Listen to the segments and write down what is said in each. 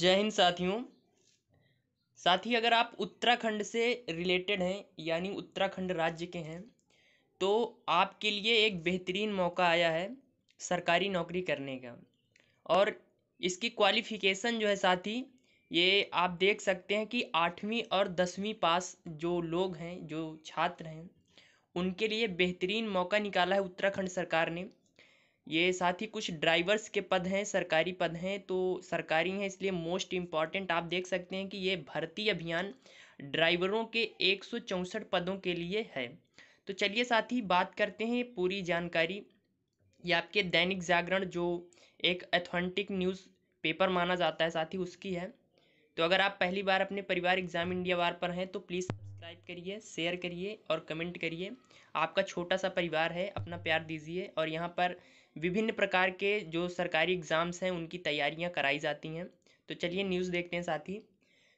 जय हिंद साथियों साथी अगर आप उत्तराखंड से रिलेटेड हैं यानी उत्तराखंड राज्य के हैं तो आपके लिए एक बेहतरीन मौका आया है सरकारी नौकरी करने का और इसकी क्वालिफ़िकेशन जो है साथी ये आप देख सकते हैं कि आठवीं और दसवीं पास जो लोग हैं जो छात्र हैं उनके लिए बेहतरीन मौका निकाला है उत्तराखंड सरकार ने ये साथ ही कुछ ड्राइवर्स के पद हैं सरकारी पद हैं तो सरकारी हैं इसलिए मोस्ट इम्पॉर्टेंट आप देख सकते हैं कि ये भर्ती अभियान ड्राइवरों के एक पदों के लिए है तो चलिए साथ ही बात करते हैं पूरी जानकारी ये आपके दैनिक जागरण जो एक अथेंटिक न्यूज़ पेपर माना जाता है साथ ही उसकी है तो अगर आप पहली बार अपने परिवार एग्ज़ाम इंडिया वार पर हैं तो प्लीज़ सब्सक्राइब करिए शेयर करिए और कमेंट करिए आपका छोटा सा परिवार है अपना प्यार दीजिए और यहाँ पर विभिन्न प्रकार के जो सरकारी एग्ज़ाम्स हैं उनकी तैयारियां कराई जाती हैं तो चलिए न्यूज़ देखते हैं साथी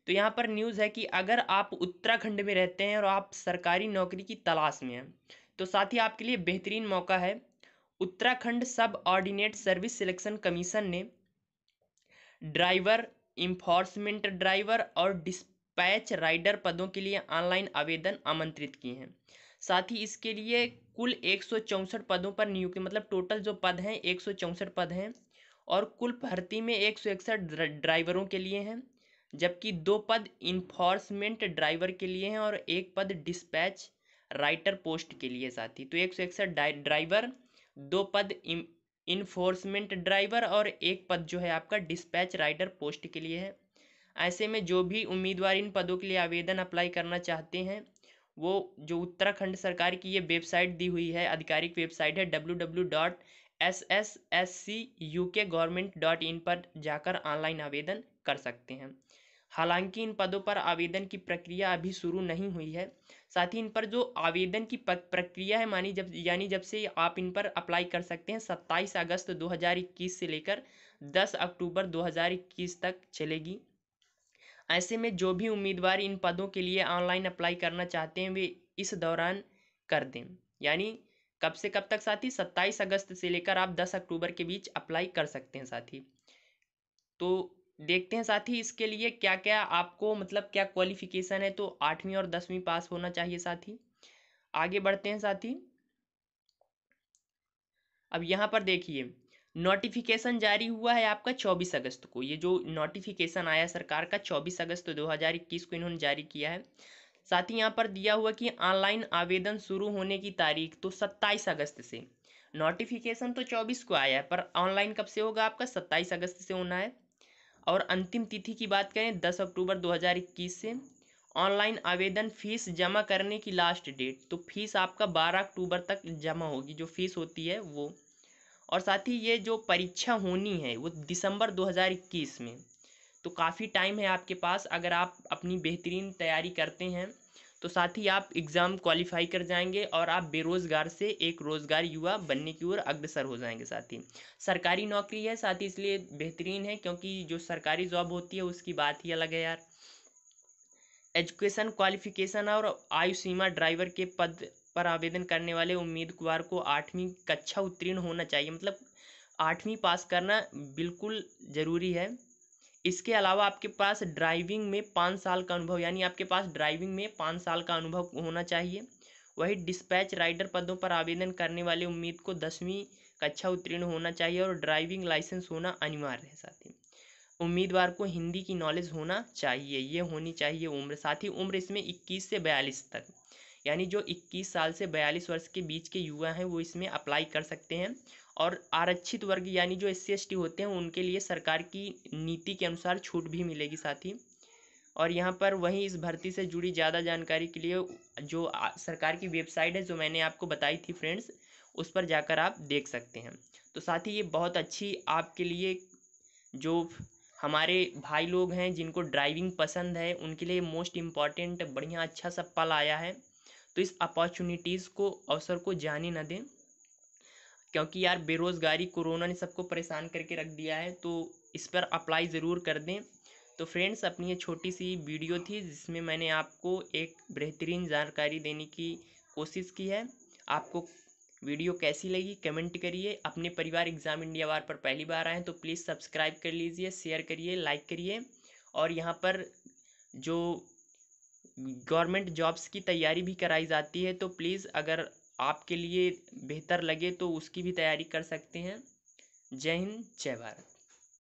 तो यहाँ पर न्यूज़ है कि अगर आप उत्तराखंड में रहते हैं और आप सरकारी नौकरी की तलाश में हैं तो साथी आपके लिए बेहतरीन मौका है Uttarakhand subordinate service selection commission ने ड्राइवर इन्फोर्समेंट ड्राइवर और डिस्पैच राइडर पदों के लिए ऑनलाइन आवेदन आमंत्रित किए हैं साथ ही इसके लिए कुल एक पदों पर नियुक्ति मतलब टोटल जो पद हैं एक पद हैं और कुल भर्ती में एक ड्राइवरों के लिए हैं जबकि दो पद इन्फोर्समेंट ड्राइवर के लिए हैं और एक पद डिस्पैच राइटर पोस्ट के लिए साथी तो एक ड्राइवर दो पद इन्फोर्समेंट ड्राइवर और एक पद जो है आपका डिस्पैच राइडर पोस्ट के लिए है ऐसे में जो भी उम्मीदवार इन पदों के लिए आवेदन अप्लाई करना चाहते हैं वो जो उत्तराखंड सरकार की ये वेबसाइट दी हुई है आधिकारिक वेबसाइट है W W dot S S S C U K government dot in पर जाकर ऑनलाइन आवेदन कर सकते हैं हालांकि इन पदों पर आवेदन की प्रक्रिया अभी शुरू नहीं हुई है साथ ही इन पर जो आवेदन की प्रक्रिया है मानी जब यानी जब से आप इन पर अप्लाई कर सकते हैं 27 अगस्त 2021 से लेकर 10 अक्टूबर 2021 तक चलेगी ऐसे में जो भी उम्मीदवार इन पदों के लिए ऑनलाइन अप्लाई करना चाहते हैं वे इस दौरान कर दें यानी कब से कब तक साथी सत्ताईस अगस्त से लेकर आप दस अक्टूबर के बीच अप्लाई कर सकते हैं साथी तो देखते हैं साथी इसके लिए क्या क्या आपको मतलब क्या क्वालिफिकेशन है तो आठवीं और दसवीं पास होना चाहिए साथी आगे बढ़ते हैं साथी अब यहाँ पर देखिए नोटिफिकेशन जारी हुआ है आपका 24 अगस्त को ये जो नोटिफिकेशन आया सरकार का 24 अगस्त 2021 को इन्होंने जारी किया है साथ ही यहाँ पर दिया हुआ कि ऑनलाइन आवेदन शुरू होने की तारीख तो 27 अगस्त से नोटिफिकेशन तो 24 को आया है पर ऑनलाइन कब से होगा आपका 27 अगस्त से होना है और अंतिम तिथि की बात करें दस अक्टूबर दो से ऑनलाइन आवेदन फीस जमा करने की लास्ट डेट तो फीस आपका बारह अक्टूबर तक जमा होगी जो फीस होती है वो और साथ ही ये जो परीक्षा होनी है वो दिसंबर 2021 में तो काफ़ी टाइम है आपके पास अगर आप अपनी बेहतरीन तैयारी करते हैं तो साथ ही आप एग्ज़ाम क्वालिफाई कर जाएंगे और आप बेरोज़गार से एक रोज़गार युवा बनने की ओर अग्रसर हो जाएंगे साथ ही सरकारी नौकरी है साथ ही इसलिए बेहतरीन है क्योंकि जो सरकारी जॉब होती है उसकी बात ही अलग है यार एजुकेशन क्वालिफिकेशन और आयु सीमा ड्राइवर के पद पर आवेदन करने वाले उम्मीदवार को आठवीं कक्षा उत्तीर्ण होना चाहिए मतलब आठवीं पास करना बिल्कुल ज़रूरी है इसके अलावा आपके पास ड्राइविंग में पाँच साल का अनुभव यानी आपके पास ड्राइविंग में पाँच साल का अनुभव होना चाहिए वही डिस्पैच राइडर पदों पर आवेदन करने वाले उम्मीद को दसवीं कक्षा उत्तीर्ण होना चाहिए और ड्राइविंग लाइसेंस होना अनिवार्य है साथ ही उम्मीदवार को हिंदी की नॉलेज होना चाहिए ये होनी चाहिए उम्र साथ ही उम्र इसमें 21 से 42 तक यानी जो 21 साल से 42 वर्ष के बीच के युवा हैं वो इसमें अप्लाई कर सकते हैं और आरक्षित वर्ग यानी जो एस सी होते हैं उनके लिए सरकार की नीति के अनुसार छूट भी मिलेगी साथ ही और यहाँ पर वहीं इस भर्ती से जुड़ी ज़्यादा जानकारी के लिए जो सरकार की वेबसाइट है जो मैंने आपको बताई थी फ्रेंड्स उस पर जाकर आप देख सकते हैं तो साथ ही ये बहुत अच्छी आपके लिए जो हमारे भाई लोग हैं जिनको ड्राइविंग पसंद है उनके लिए मोस्ट इम्पॉर्टेंट बढ़िया अच्छा सा पल आया है तो इस अपॉर्चुनिटीज़ को अवसर को जाने ना दें क्योंकि यार बेरोज़गारी कोरोना ने सबको परेशान करके रख दिया है तो इस पर अप्लाई ज़रूर कर दें तो फ्रेंड्स अपनी ये छोटी सी वीडियो थी जिसमें मैंने आपको एक बेहतरीन जानकारी देने की कोशिश की है आपको वीडियो कैसी लगी कमेंट करिए अपने परिवार एग्ज़ाम इंडिया वार पर पहली बार आए हैं तो प्लीज़ सब्सक्राइब कर लीजिए शेयर करिए लाइक करिए और यहाँ पर जो गवर्नमेंट जॉब्स की तैयारी भी कराई जाती है तो प्लीज़ अगर आपके लिए बेहतर लगे तो उसकी भी तैयारी कर सकते हैं जय हिंद जय भारत